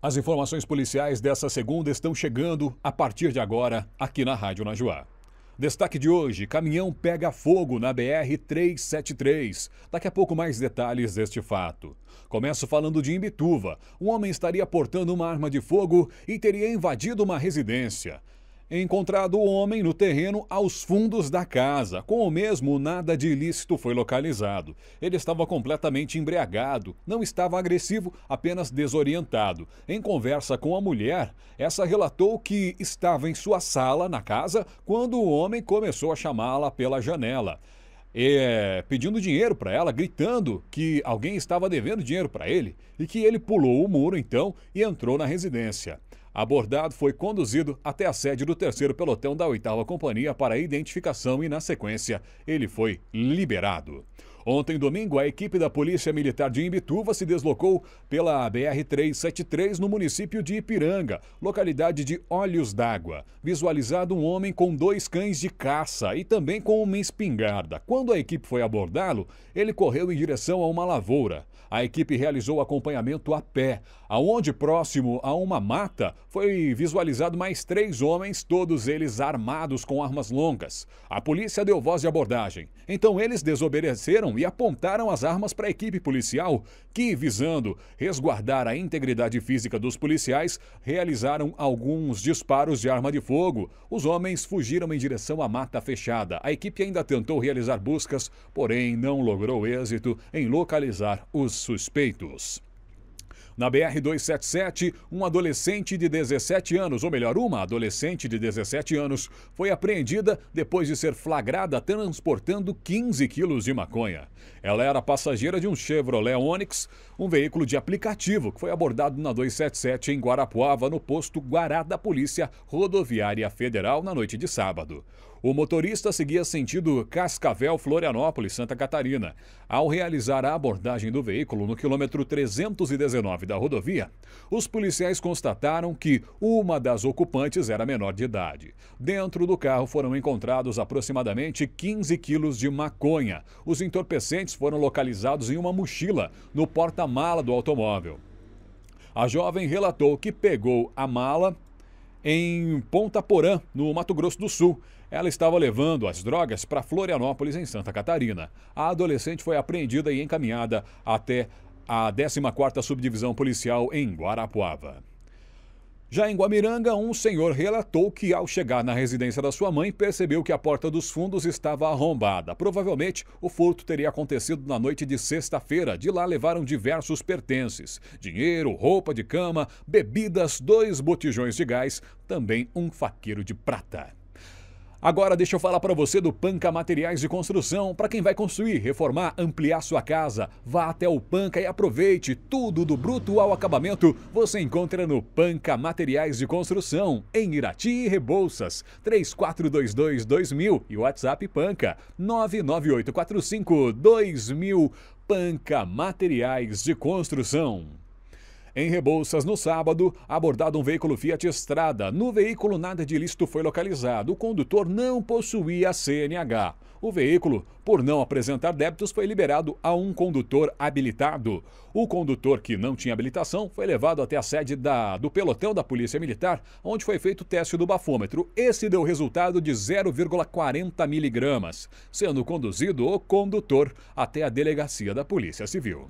As informações policiais dessa segunda estão chegando a partir de agora aqui na Rádio Najuá. Destaque de hoje: caminhão pega fogo na BR 373. Daqui a pouco mais detalhes deste fato. Começo falando de Imbituva. Um homem estaria portando uma arma de fogo e teria invadido uma residência encontrado o homem no terreno aos fundos da casa. Com o mesmo, nada de ilícito foi localizado. Ele estava completamente embriagado, não estava agressivo, apenas desorientado. Em conversa com a mulher, essa relatou que estava em sua sala na casa quando o homem começou a chamá-la pela janela. É, pedindo dinheiro para ela, gritando que alguém estava devendo dinheiro para ele e que ele pulou o muro então e entrou na residência abordado foi conduzido até a sede do terceiro pelotão da oitava companhia para identificação e, na sequência, ele foi liberado. Ontem, domingo, a equipe da Polícia Militar de Imbituva se deslocou pela BR-373 no município de Ipiranga, localidade de Olhos d'Água. Visualizado um homem com dois cães de caça e também com uma espingarda. Quando a equipe foi abordá-lo, ele correu em direção a uma lavoura. A equipe realizou acompanhamento a pé, aonde próximo a uma mata foi visualizado mais três homens, todos eles armados com armas longas. A polícia deu voz de abordagem. Então eles desobedeceram e apontaram as armas para a equipe policial, que, visando resguardar a integridade física dos policiais, realizaram alguns disparos de arma de fogo. Os homens fugiram em direção à mata fechada. A equipe ainda tentou realizar buscas, porém não logrou êxito em localizar os suspeitos. Na BR-277, um adolescente de 17 anos, ou melhor, uma adolescente de 17 anos, foi apreendida depois de ser flagrada transportando 15 quilos de maconha. Ela era passageira de um Chevrolet Onix, um veículo de aplicativo que foi abordado na 277 em Guarapuava, no posto Guará da Polícia Rodoviária Federal, na noite de sábado. O motorista seguia sentido Cascavel-Florianópolis, Santa Catarina. Ao realizar a abordagem do veículo no quilômetro 319 da rodovia, os policiais constataram que uma das ocupantes era menor de idade. Dentro do carro foram encontrados aproximadamente 15 quilos de maconha. Os entorpecentes foram localizados em uma mochila no porta-mala do automóvel. A jovem relatou que pegou a mala em Ponta Porã, no Mato Grosso do Sul. Ela estava levando as drogas para Florianópolis, em Santa Catarina. A adolescente foi apreendida e encaminhada até a 14ª Subdivisão Policial em Guarapuava. Já em Guamiranga, um senhor relatou que, ao chegar na residência da sua mãe, percebeu que a porta dos fundos estava arrombada. Provavelmente, o furto teria acontecido na noite de sexta-feira. De lá levaram diversos pertences: dinheiro, roupa de cama, bebidas, dois botijões de gás, também um faqueiro de prata. Agora deixa eu falar para você do Panca Materiais de Construção. Para quem vai construir, reformar, ampliar sua casa, vá até o Panca e aproveite tudo do bruto ao acabamento. Você encontra no Panca Materiais de Construção, em Irati e Rebouças, 3422-2000 e WhatsApp Panca 99845-2000. Panca Materiais de Construção. Em Rebouças, no sábado, abordado um veículo Fiat Estrada. No veículo, nada de ilícito foi localizado. O condutor não possuía CNH. O veículo, por não apresentar débitos, foi liberado a um condutor habilitado. O condutor que não tinha habilitação foi levado até a sede da, do pelotão da Polícia Militar, onde foi feito o teste do bafômetro. Esse deu resultado de 0,40 miligramas, sendo conduzido o condutor até a delegacia da Polícia Civil.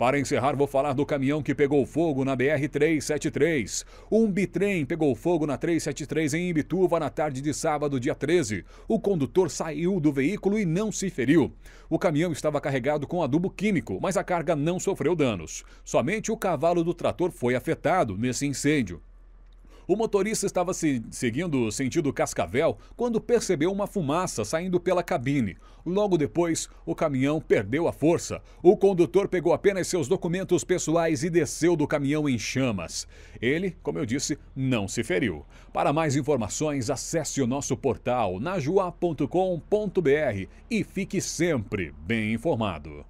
Para encerrar, vou falar do caminhão que pegou fogo na BR-373. Um bitrem pegou fogo na 373 em Ibituva na tarde de sábado, dia 13. O condutor saiu do veículo e não se feriu. O caminhão estava carregado com adubo químico, mas a carga não sofreu danos. Somente o cavalo do trator foi afetado nesse incêndio. O motorista estava se seguindo o sentido Cascavel quando percebeu uma fumaça saindo pela cabine. Logo depois, o caminhão perdeu a força. O condutor pegou apenas seus documentos pessoais e desceu do caminhão em chamas. Ele, como eu disse, não se feriu. Para mais informações, acesse o nosso portal najuá.com.br e fique sempre bem informado.